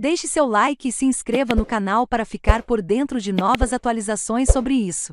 Deixe seu like e se inscreva no canal para ficar por dentro de novas atualizações sobre isso.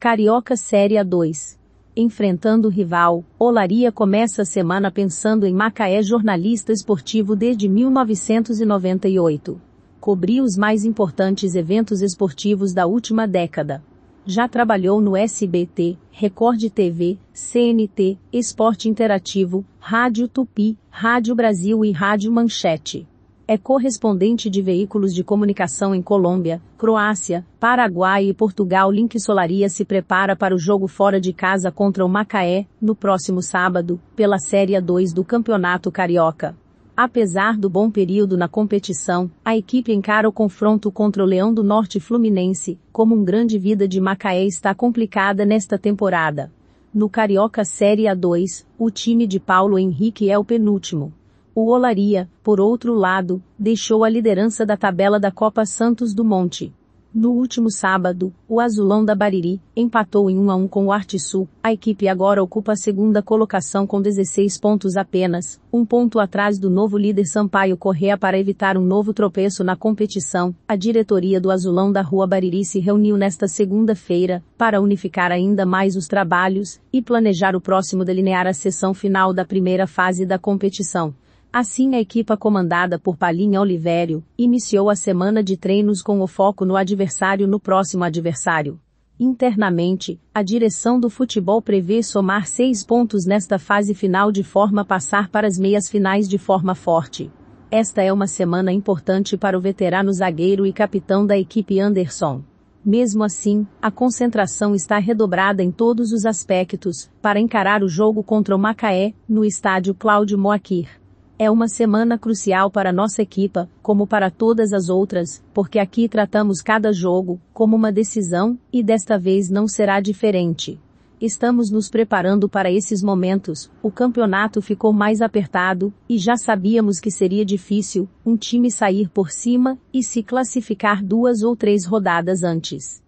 Carioca Série A2 enfrentando o rival, Olaria começa a semana pensando em Macaé jornalista esportivo desde 1998. Cobriu os mais importantes eventos esportivos da última década. Já trabalhou no SBT, Record TV, CNT, Esporte Interativo, Rádio Tupi, Rádio Brasil e Rádio Manchete é correspondente de veículos de comunicação em Colômbia, Croácia, Paraguai e Portugal. Link Solaria se prepara para o jogo fora de casa contra o Macaé, no próximo sábado, pela Série 2 do Campeonato Carioca. Apesar do bom período na competição, a equipe encara o confronto contra o Leão do Norte Fluminense, como um grande vida de Macaé está complicada nesta temporada. No Carioca Série A2, o time de Paulo Henrique é o penúltimo. O Olaria, por outro lado, deixou a liderança da tabela da Copa Santos do Monte. No último sábado, o Azulão da Bariri empatou em 1 a 1 com o Artisul. A equipe agora ocupa a segunda colocação com 16 pontos apenas, um ponto atrás do novo líder Sampaio Correa para evitar um novo tropeço na competição. A diretoria do Azulão da Rua Bariri se reuniu nesta segunda-feira para unificar ainda mais os trabalhos e planejar o próximo delinear a sessão final da primeira fase da competição. Assim, a equipa comandada por Palinha Olivério iniciou a semana de treinos com o foco no adversário no próximo adversário. Internamente, a direção do futebol prevê somar seis pontos nesta fase final de forma a passar para as meias finais de forma forte. Esta é uma semana importante para o veterano zagueiro e capitão da equipe Anderson. Mesmo assim, a concentração está redobrada em todos os aspectos para encarar o jogo contra o Macaé, no estádio Cláudio Moakir. É uma semana crucial para nossa equipa, como para todas as outras, porque aqui tratamos cada jogo como uma decisão, e desta vez não será diferente. Estamos nos preparando para esses momentos. O campeonato ficou mais apertado, e já sabíamos que seria difícil um time sair por cima e se classificar duas ou três rodadas antes.